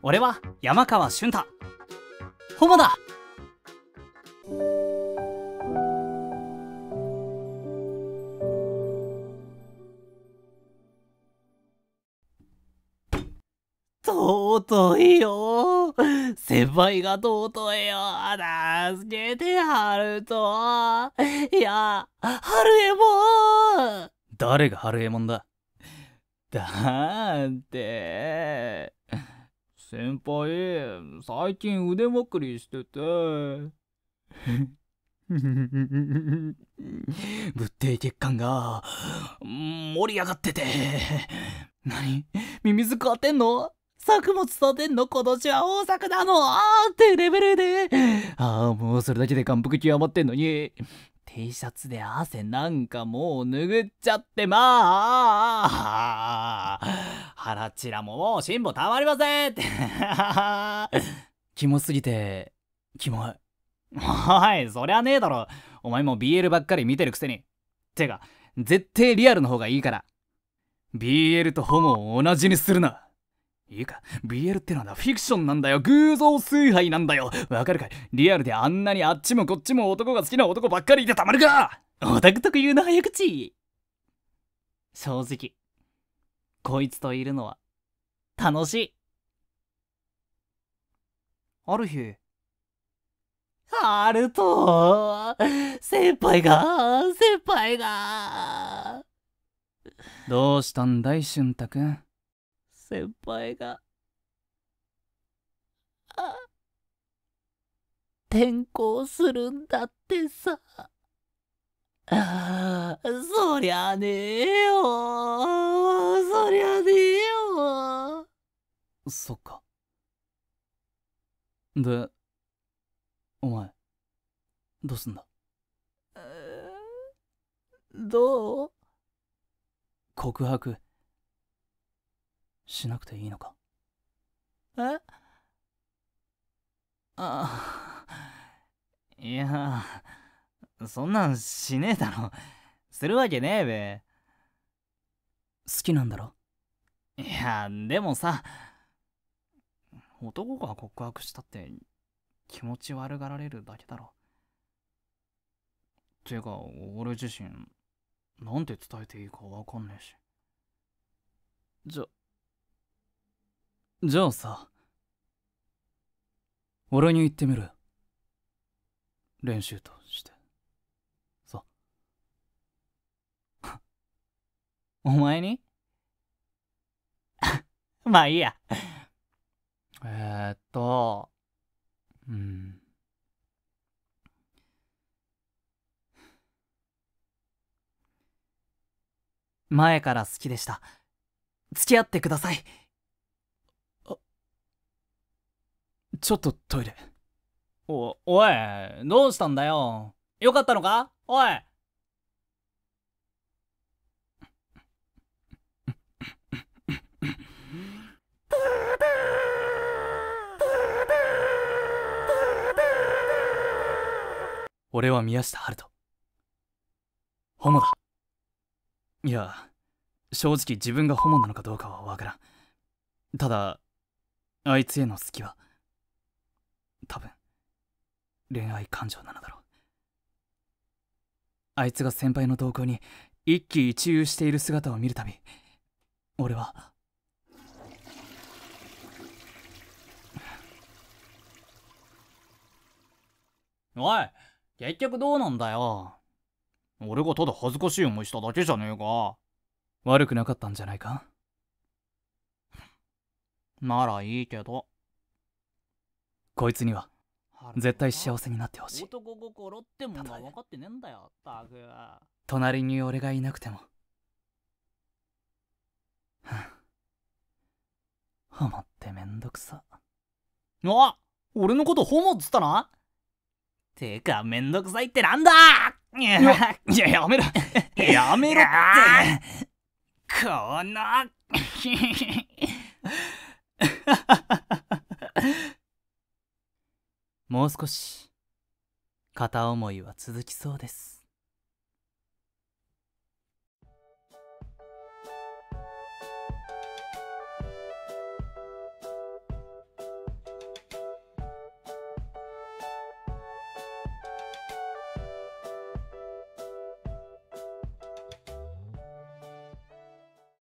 俺は山川俊太。ホモだ尊いよ。先輩が尊いよ。助けて、ハルト。いや、ハルエモン誰がハルエモンだだーって。先輩、最近腕まくりしてて。物底血管が、盛り上がってて。何ミミズわってんの作物育てんの今年は大作なのあーってレベルで。ああ、もうそれだけで感服極まってんのに。T シャツで汗なんかもう拭っちゃってまあ腹ちらももう辛抱たまりませんって キモすぎてキモいはいそりゃねえだろお前も BL ばっかり見てるくせにてか絶対リアルの方がいいから BL とほぼ同じにするないいか、BL ってのはフィクションなんだよ。偶像崇拝なんだよ。わかるかいリアルであんなにあっちもこっちも男が好きな男ばっかりいてたまるかオタク特有の早口正直、こいつといるのは楽しい。ある日、ハルト先輩が先輩がどうしたんだい、俊太くん。先輩が、転校するんだってさ。そりゃねえよ。そりゃねえよ。そっか。で、お前、どうすんだどう告白。しなくていいのかえああいやそんなんしねえだろするわけねえべ好きなんだろいやでもさ男が告白したって気持ち悪がられるだけだろていうか俺自身なんて伝えていいかわかんねえしじゃじゃあさ俺に言ってみる練習としてさ お前に まあいいやえーっとうん前から好きでした付き合ってくださいちょっとトイレ。お、おい、どうしたんだよ。よかったのかおい。俺は宮下春人。ホモだ。いや、正直自分がホモなのかどうかはわからん。ただ、あいつへの好きは。多分恋愛感情なのだろうあいつが先輩の動向に一喜一憂している姿を見るたび俺はおい結局どうなんだよ俺がただ恥ずかしい思いしただけじゃねえか悪くなかったんじゃないかならいいけど。こいつには絶対幸せになってほしい男心ってものは分かってねえんだよたく隣に俺がいなくてもハモってめんどくさあ俺のことホモっつったなてかめんどくさいってなんだいや やめろやめろって この もう少し片思いは続きそうです